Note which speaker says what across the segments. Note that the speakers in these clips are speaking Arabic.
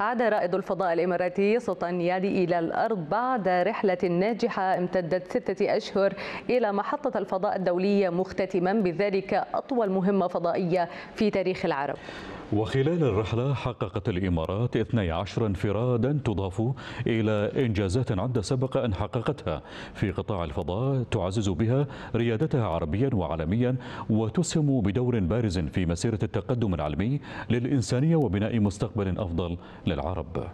Speaker 1: عاد رائد الفضاء الإماراتي سلطان يادي إلى الأرض بعد رحلة ناجحة امتدت ستة أشهر إلى محطة الفضاء الدولية مختتما بذلك أطول مهمة فضائية في تاريخ العرب
Speaker 2: وخلال الرحلة حققت الإمارات 12 انفرادا تضاف إلى إنجازات عدة سبق أن حققتها في قطاع الفضاء تعزز بها ريادتها عربيا وعالميا وتسهم بدور بارز في مسيرة التقدم العلمي للإنسانية وبناء مستقبل أفضل للعرب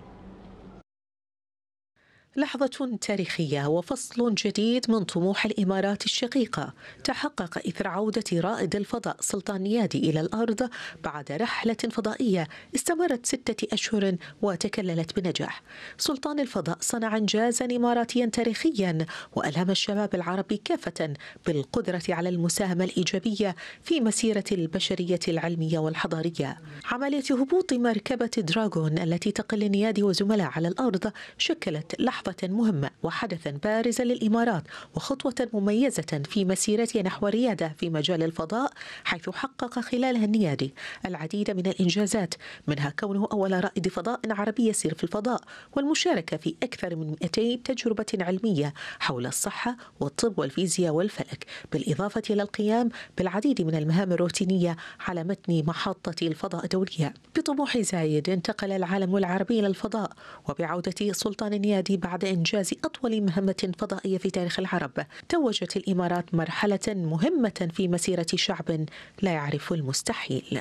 Speaker 3: لحظة تاريخية وفصل جديد من طموح الإمارات الشقيقة تحقق إثر عودة رائد الفضاء سلطان يادي إلى الأرض بعد رحلة فضائية استمرت ستة أشهر وتكللت بنجاح سلطان الفضاء صنع إنجازا إماراتيا تاريخيا وألهم الشباب العربي كافة بالقدرة على المساهمة الإيجابية في مسيرة البشرية العلمية والحضارية عملية هبوط مركبة دراغون التي تقل نيادي وزملاء على الأرض شكلت لحظة لحظة مهمة وحدثا بارزا للإمارات وخطوة مميزة في مسيرته نحو الريادة في مجال الفضاء حيث حقق خلالها النيادي العديد من الإنجازات منها كونه أول رائد فضاء عربي يسير في الفضاء والمشاركة في أكثر من 200 تجربة علمية حول الصحة والطب والفيزياء والفلك بالإضافة إلى القيام بالعديد من المهام الروتينية على متن محطة الفضاء الدولية بطموح زايد انتقل العالم العربي إلى الفضاء وبعودة سلطان النيادي بعد إنجاز أطول مهمة فضائية في تاريخ العرب توجت الإمارات مرحلة مهمة في مسيرة شعب لا يعرف المستحيل